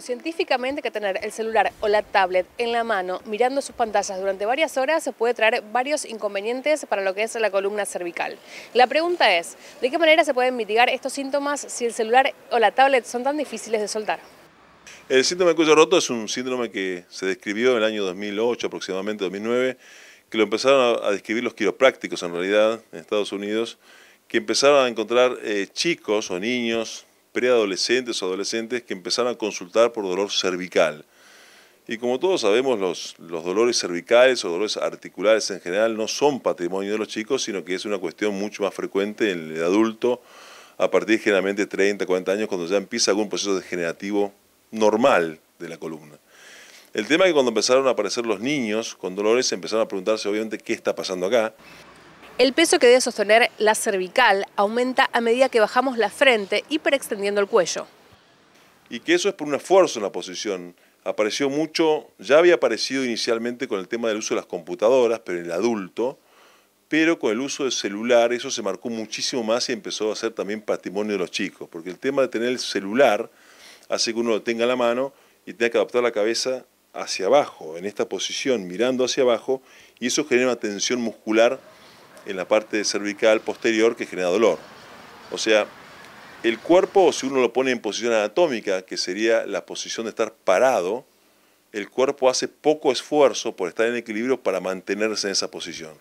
científicamente que tener el celular o la tablet en la mano mirando sus pantallas durante varias horas puede traer varios inconvenientes para lo que es la columna cervical. La pregunta es, ¿de qué manera se pueden mitigar estos síntomas si el celular o la tablet son tan difíciles de soltar? El síndrome de cuello roto es un síndrome que se describió en el año 2008, aproximadamente 2009, que lo empezaron a describir los quiroprácticos en realidad en Estados Unidos, que empezaron a encontrar eh, chicos o niños preadolescentes o adolescentes que empezaron a consultar por dolor cervical. Y como todos sabemos, los, dolores cervicales o dolores articulares en general no son patrimonio de los chicos, sino que es una cuestión mucho más frecuente en el adulto, a partir generalmente de 30, 40 años, cuando ya empieza algún proceso degenerativo normal de la columna. El tema es que cuando empezaron a aparecer los niños con dolores, empezaron a preguntarse obviamente qué está pasando acá. El peso que debe sostener la cervical aumenta a medida que bajamos la frente y extendiendo el cuello. Y que eso es por un esfuerzo en la posición. Apareció mucho, ya había aparecido inicialmente con el tema del uso de las computadoras, pero en el adulto, pero con el uso del celular eso se marcó muchísimo más y empezó a ser también patrimonio de los chicos, porque el tema de tener el celular hace que uno lo tenga en la mano y tenga que adaptar la cabeza hacia abajo, en esta posición, mirando hacia abajo, y eso genera una tensión muscular en la parte cervical posterior que genera dolor. O sea, el cuerpo, si uno lo pone en posición anatómica, que sería la posición de estar parado, el cuerpo hace poco esfuerzo por estar en equilibrio para mantenerse en esa posición.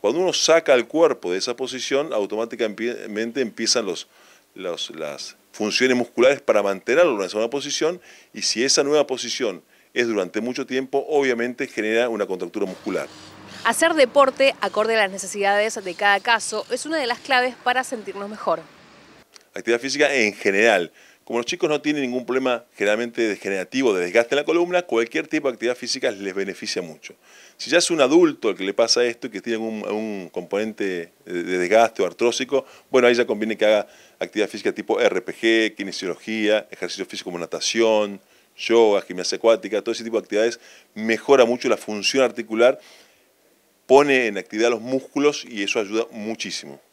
Cuando uno saca el cuerpo de esa posición, automáticamente empiezan las funciones musculares para mantenerlo en esa nueva posición y si esa nueva posición es durante mucho tiempo, obviamente genera una contractura muscular. Hacer deporte acorde a las necesidades de cada caso es una de las claves para sentirnos mejor. Actividad física en general. Como los chicos no tienen ningún problema generalmente degenerativo de desgaste en la columna, cualquier tipo de actividad física les beneficia mucho. Si ya es un adulto el que le pasa esto, y que tiene un, componente de desgaste o artrósico, bueno, ahí ya conviene que haga actividad física tipo RPG, kinesiología, ejercicio físico como natación, yoga, gimnasia acuática, todo ese tipo de actividades mejora mucho la función articular pone en actividad los músculos y eso ayuda muchísimo.